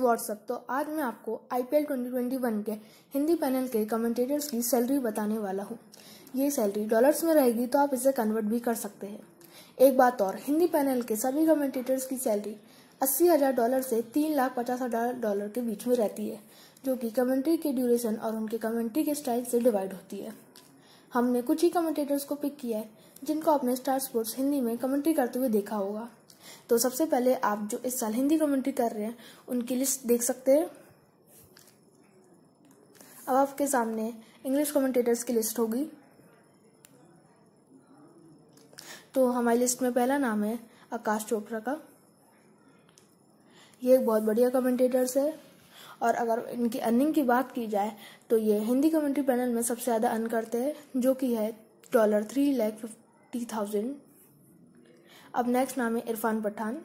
WhatsApp तो आज मैं आपको I P L twenty twenty one के हिंदी पैनल के कमेंटेटर्स की सैलरी बताने वाला हूँ ये सैलरी डॉलर्स में रहेगी तो आप इसे कन्वर्ट भी कर सकते हैं एक बात और हिंदी पैनल के सभी कमेंटेटर्स की सैलरी अस्सी हज़ार डॉलर से तीन लाख पचास हज़ार डॉलर के बीच में रहती है जो कि कमेंट्री के ड्यूरेशन और उनके कमेंट्री के स्टाइल से डिवाइड होती है हमने कुछ ही कमेंटेटर्स को पिक किया है जिनको आपने स्टार स्पोर्ट्स हिंदी में कमेंट्री करते हुए देखा होगा तो सबसे पहले आप जो इस साल हिंदी कमेंट्री कर रहे हैं उनकी लिस्ट देख सकते हैं अब आपके सामने इंग्लिश कमेंटेटर्स की लिस्ट होगी तो हमारी लिस्ट में पहला नाम है आकाश चोपड़ा का ये एक बहुत बढ़िया कमेंटेटर्स है और अगर इनकी अर्निंग की बात की जाए तो ये हिंदी कमेंट्री पैनल में सबसे ज़्यादा अर्न करते हैं जो कि है डॉलर थ्री लैख टी थाउजेंड अब नेक्स्ट नाम है इरफान पठान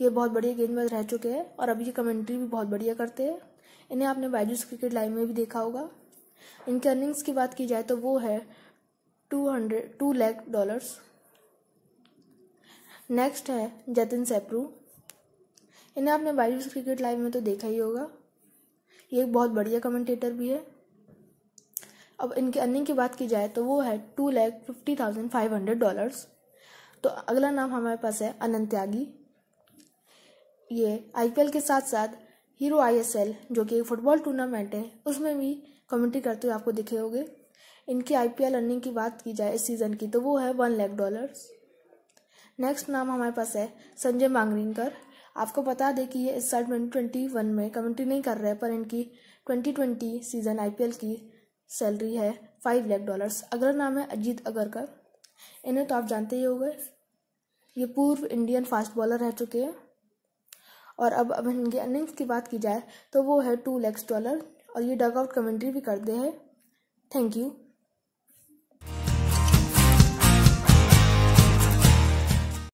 ये बहुत बढ़िया गेंदबाज रह चुके हैं और अब ये कमेंट्री भी बहुत बढ़िया करते हैं इन्हें आपने बायजूस क्रिकेट लाइव में भी देखा होगा इनके अर्निंग्स की बात की जाए तो वो है two hundred two lakh dollars next है जतिन सेप्रू इन्हें आपने बायजूस क्रिकेट लाइव में तो देखा ही होगा ये बहुत बढ़िया कमेंटेटर भी है अब इनके अर्निंग की बात की जाए तो वो है two lakh fifty thousand five hundred dollars तो अगला नाम हमारे पास है अनंत त्यागी ये आई के साथ साथ हीरो आई जो कि एक फुटबॉल टूर्नामेंट है उसमें भी कमेंट्री करते हुए आपको दिखे होंगे इनकी आईपीएल अर्निंग की बात की जाए इस सीज़न की तो वो है वन लैख डॉलर्स नेक्स्ट नाम हमारे पास है संजय मांगरिंकर आपको बता दें कि ये इस साल ट्वेंटी ट्वेंटी वन में कमेंट्री नहीं कर रहे पर इनकी ट्वेंटी ट्वेंटी सीज़न आईपीएल की सैलरी है फाइव लाख डॉलर्स अगला नाम है अजीत अगरकर इन्हें तो आप जानते ही होंगे ये पूर्व इंडियन फास्ट बॉलर रह चुके हैं और अब अब इनके अर्निंग्स की बात की जाए तो वो है टू लैक्स डॉलर और ये डगआउट कमेंट्री भी करते हैं थैंक यू